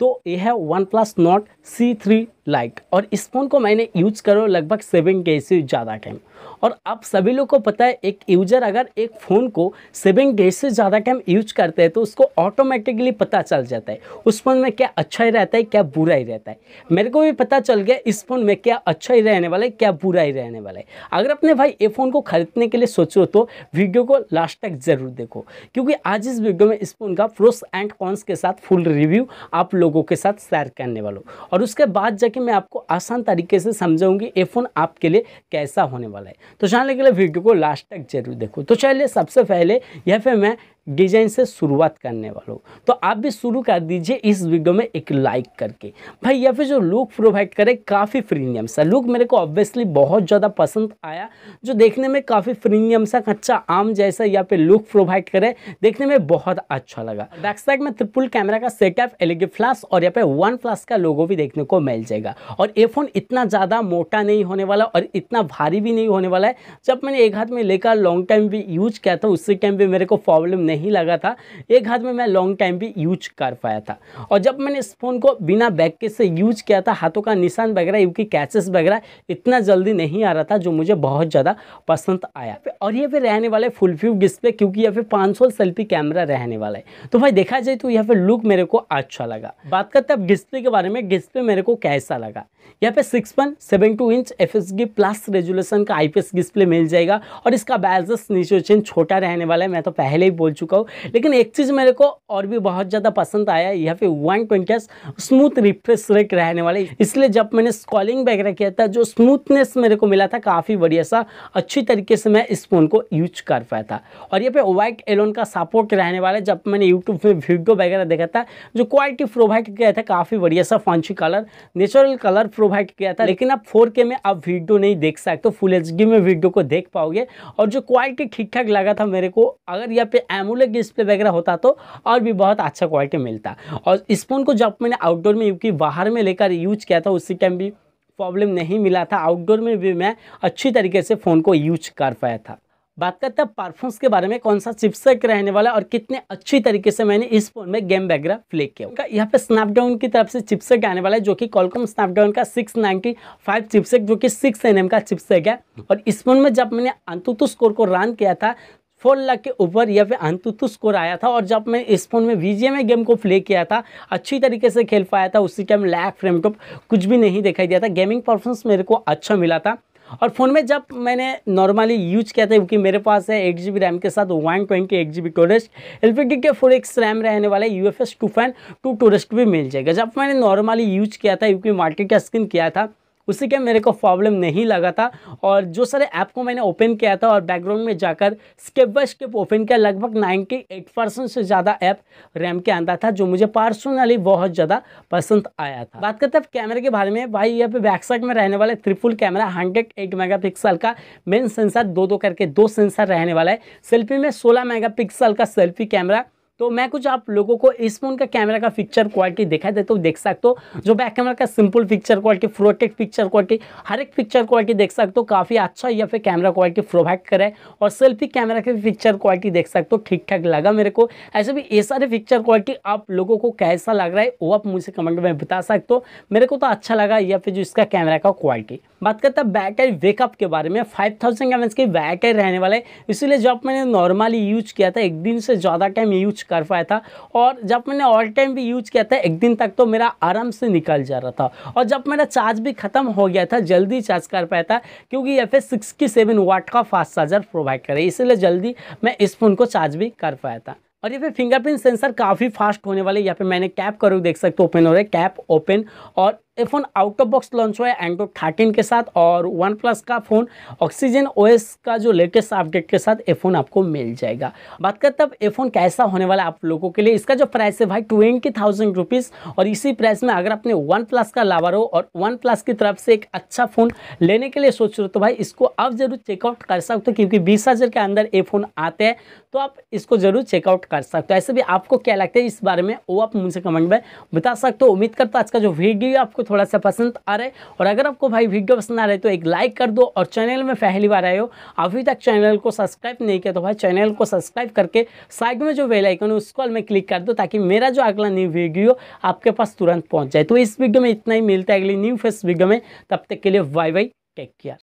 तो यह OnePlus Nord CE three like और इस फ़ोन को मैंने यूज करो लगभग सेवन डेज से ज़्यादा टाइम और आप सभी लोग को पता है एक यूज़र अगर एक फ़ोन को सेवन डेज से ज़्यादा टाइम यूज करते हैं तो उसको ऑटोमेटिकली पता चल जाता है उस फ़ोन में क्या अच्छा ही रहता है क्या बुरा ही रहता है मेरे को भी पता चल गया इस फ़ोन में क्या अच्छा ही रहने वाला है क्या बुरा ही रहने वाला है अगर अपने भाई ये फ़ोन को खरीदने के लिए सोचो तो वीडियो को लास्ट तक ज़रूर देखो क्योंकि आज इस वीडियो में इस फ़ोन का प्रोस एंड कॉन्स के साथ फुल रिव्यू आप लोगों के साथ शेयर करने वालों और उसके बाद जाके कि मैं आपको आसान तरीके से समझाऊंगी ए फोन आपके लिए कैसा होने वाला है तो जानने के लिए वीडियो को लास्ट तक जरूर देखो तो चलिए सबसे पहले या फिर मैं डिज़ाइन से शुरुआत करने वालों तो आप भी शुरू कर दीजिए इस वीडियो में एक लाइक करके भाई या फिर जो लुक प्रोवाइड करे काफ़ी प्रीमियम सा लुक मेरे को ऑब्वियसली बहुत ज़्यादा पसंद आया जो देखने में काफ़ी प्रीमियम सा कच्चा आम जैसा या पे लुक प्रोवाइड करे देखने में बहुत अच्छा लगा बैक साइड में ट्रिपुल कैमरा का सेटअप एलईडी फ्लैश और यहाँ पे वन फ्लैश का लोगो भी देखने को मिल जाएगा और ये फ़ोन इतना ज़्यादा मोटा नहीं होने वाला और इतना भारी भी नहीं होने वाला है जब मैंने एक हाथ में लेकर लॉन्ग टाइम भी यूज किया था उसी टाइम भी मेरे को प्रॉब्लम नहीं नहीं लगा था एक हाथ में मैं लॉन्ग टाइम भी यूज कर पाया था और जब मैंने इस फ़ोन को बिना बैक के से यूज किया था हाथों का निशान वगैरह यूकी कैचेस वगैरह इतना जल्दी नहीं आ रहा था जो मुझे बहुत ज़्यादा पसंद आया और ये फिर रहने वाले फुल फ्यू डिस्प्ले क्योंकि यह फिर पाँच सेल्फी कैमरा रहने वाला है तो भाई देखा जाए तो यह फिर लुक मेरे को अच्छा लगा बात करते अब डिस्प्ले के बारे में डिस्प्ले मेरे को कैसा लगा यहाँ पे six point seven two inch F S D plus resolution का आई पी एस डिस्प्ले मिल जाएगा और इसका बैजस नीचे छोटा रहने वाला है मैं तो पहले ही बोल चुका हूँ लेकिन एक चीज़ मेरे को और भी बहुत ज़्यादा पसंद आया यहाँ पे one twenty smooth refresh rate रहने वाला है इसलिए जब मैंने स्कॉलिंग वगैरह किया था जो स्मूथनेस मेरे को मिला था काफ़ी बढ़िया सा अच्छी तरीके से मैं इस फ़ोन को यूज कर पाया था और यहाँ पे वाइट एलोन का सपोर्ट रहने वाला है जब मैंने यूट्यूब में वीडियो वगैरह देखा था जो क्वालिटी प्रोवाइड किया था काफ़ी बढ़िया सा punchy colour natural colour provide किया था लेकिन आप फोर में आप वीडियो नहीं देख सकते तो फुल एच में वीडियो को देख पाओगे और जो क्वालिटी ठीक ठाक लगा था मेरे को अगर यहाँ पे एमुलेट डिस्प्ले वगैरह होता तो और भी बहुत अच्छा क्वालिटी मिलता और इस फ़ोन को जब मैंने आउटडोर में क्योंकि बाहर में लेकर यूज किया था उसी टाइम भी प्रॉब्लम नहीं मिला था आउटडोर में भी मैं अच्छी तरीके से फ़ोन को यूज कर पाया था बात करते हैं परफ्यूम्स के बारे में कौन सा चिपसेक रहने वाला और कितने अच्छी तरीके से मैंने इस फोन में गेम वगैरह प्ले किया यहाँ पे स्नैपडाउन की तरफ से चिपसेक आने वाला है जो कि कॉलकॉम स्नैपडाउन का सिक्स नाइनटी फाइव चिपसेक जो कि सिक्स एन का चिपसेक है और इस फोन में जब मैंने अंतुतु स्कोर को रन किया था फोर लाख के ऊपर या फिर अंतुतु स्कोर आया था और जब मैं इस फोन में वी गेम को प्ले किया था अच्छी तरीके से खेल पाया था उसी टाइम लैक फ्रेम टॉप कुछ भी नहीं दिखाई दिया था गेमिंग परफॉर्मेंस मेरे को अच्छा मिला था और फ़ोन में जब मैंने नॉर्मली यूज किया था क्योंकि मेरे पास है एट जी रैम के साथ one twenty eight G B storage L P D के फोर एक्स रैम रहने वाले U F S two fan two storage भी मिल जाएगा जब मैंने नॉर्मली यूज किया था क्योंकि मार्केट का स्किन किया था उसी क्या मेरे को प्रॉब्लम नहीं लगा था और जो सारे ऐप को मैंने ओपन किया था और बैकग्राउंड में जाकर स्केप बाई स्केप ओपन किया लगभग नाइन्टी एट परसेंट से ज़्यादा ऐप रैम के अंदर था जो मुझे पर्सनली बहुत ज़्यादा पसंद आया था बात करते हैं कैमरे के बारे में भाई यहाँ पे बैकसाइड में रहने वाला triple camera hundred eight megapixel का मेन सेंसर दो दो करके दो सेंसर रहने वाला है सेल्फी में सोलह मेगा पिक्सल का सेल्फी कैमरा तो मैं कुछ आप लोगों को इस फोन का कैमरा का पिक्चर क्वालिटी दिखाई देता तो हूँ देख सकते हो जो बैक कैमरा का सिंपल पिक्चर क्वालिटी फ्रोटेक्ट पिक्चर क्वालिटी हर एक पिक्चर क्वालिटी देख सकते हो काफ़ी अच्छा या फिर कैमरा क्वालिटी प्रोवाइड करा है और सेल्फी कैमरा की पिक्चर क्वालिटी देख सकते हो ठीक ठाक लगा मेरे को ऐसे भी ये सारे पिक्चर क्वालिटी आप लोगों को कैसा लग रहा है वो आप मुझे कमेंट में बता सकते हो मेरे को तो अच्छा लगा या फिर जो इसका कैमरा का क्वालिटी बात करते हैं बैटरी वेकअप के बारे में फाइव थाउजेंड एम की बैटरी रहने वाला है इसीलिए जो आप मैंने नॉर्मली यूज किया था एक दिन से ज़्यादा टाइम यूज कर पाया था और जब मैंने ऑल टाइम भी यूज किया था एक दिन तक तो मेरा आराम से निकल जा रहा था और जब मेरा चार्ज भी ख़त्म हो गया था जल्दी चार्ज कर पाया था क्योंकि F S sixty seven watt का फास्ट चार्जर प्रोवाइड करे इसलिए जल्दी मैं इस फ़ोन को चार्ज भी कर पाया था और ये फिर फिंगरप्रिंट सेंसर काफ़ी फास्ट होने वाले यहाँ पे मैंने कैप करो देख सकते हो ओपन हो रहा है कैप ओपन और ये phone out of box launch हुआ है एंड्रॉइड थर्टीन के साथ और वन प्लस का फ़ोन ऑक्सीजन ओएस का जो लेटेस्ट अपडेट के साथ ये फ़ोन आपको मिल जाएगा बात करते अब ये फ़ोन कैसा होने वाला है आप लोगों के लिए इसका जो प्राइस है भाई ट्वेंटी थाउजेंड रुपीज़ और इसी प्राइस में अगर आपने वन प्लस का लावर हो और वन प्लस की तरफ से एक अच्छा फ़ोन लेने के लिए सोच रहे हो तो भाई इसको आप ज़रूर चेकआउट कर सकते हो क्योंकि बीस हज़ार के अंदर ये फ़ोन आते हैं तो आप इसको ज़रूर चेकआउट कर सकते हो ऐसे भी आपको क्या लगता है इस बारे में वो आप मुझे कमेंट में बता सकते हो उम्मीद करता आज का जो वीडियो आपको थोड़ा सा पसंद आ रहा है और अगर आपको भाई वीडियो पसंद आ रहा है तो एक लाइक कर दो और चैनल में पहली बार आए हो अभी तक चैनल को सब्सक्राइब नहीं किया तो भाई चैनल को सब्सक्राइब करके साइड में जो वेलाइकन है उसको मैं क्लिक कर दो ताकि मेरा जो अगला न्यू वीडियो आपके पास तुरंत पहुँच जाए तो इस वीडियो में इतना ही मिलता है अगली न्यू फेस्ट वीडियो में तब तक के लिए बाय बाई टेक केयर